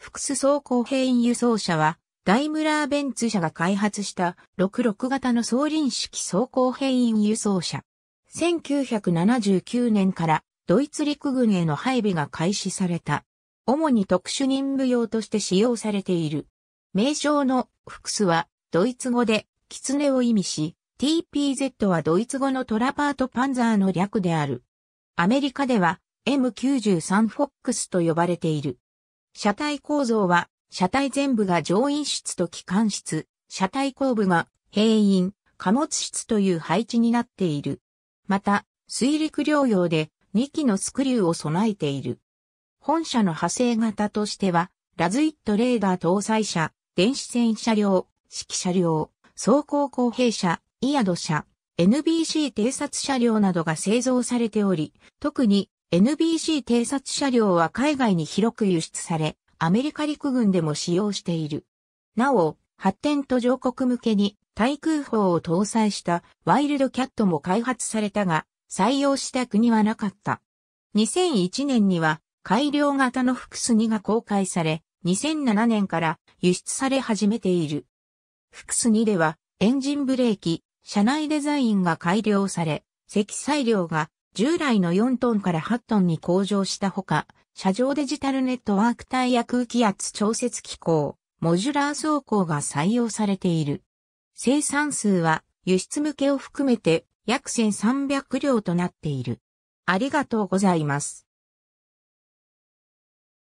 複数走行員輸送車は、ダイムラーベンツ社が開発した66型の送輪式走行兵員輸送車。1979年からドイツ陸軍への配備が開始された。主に特殊任務用として使用されている。名称の複数はドイツ語で狐を意味し、TPZ はドイツ語のトラパートパンザーの略である。アメリカでは M93 フォックスと呼ばれている。車体構造は、車体全部が乗員室と機関室、車体後部が兵員、貨物室という配置になっている。また、水陸両用で2機のスクリューを備えている。本社の派生型としては、ラズイットレーダー搭載車、電子戦車両、指揮車両、走行公平車、イヤド車、NBC 偵察車両などが製造されており、特に NBC 偵察車両は海外に広く輸出され、アメリカ陸軍でも使用している。なお、発展途上国向けに対空砲を搭載したワイルドキャットも開発されたが、採用した国はなかった。2001年には改良型の複数2が公開され、2007年から輸出され始めている。複数2ではエンジンブレーキ、車内デザインが改良され、積載量が従来の4トンから8トンに向上したほか、車上デジタルネットワークタイヤ空気圧調節機構、モジュラー走行が採用されている。生産数は輸出向けを含めて約1300両となっている。ありがとうございます。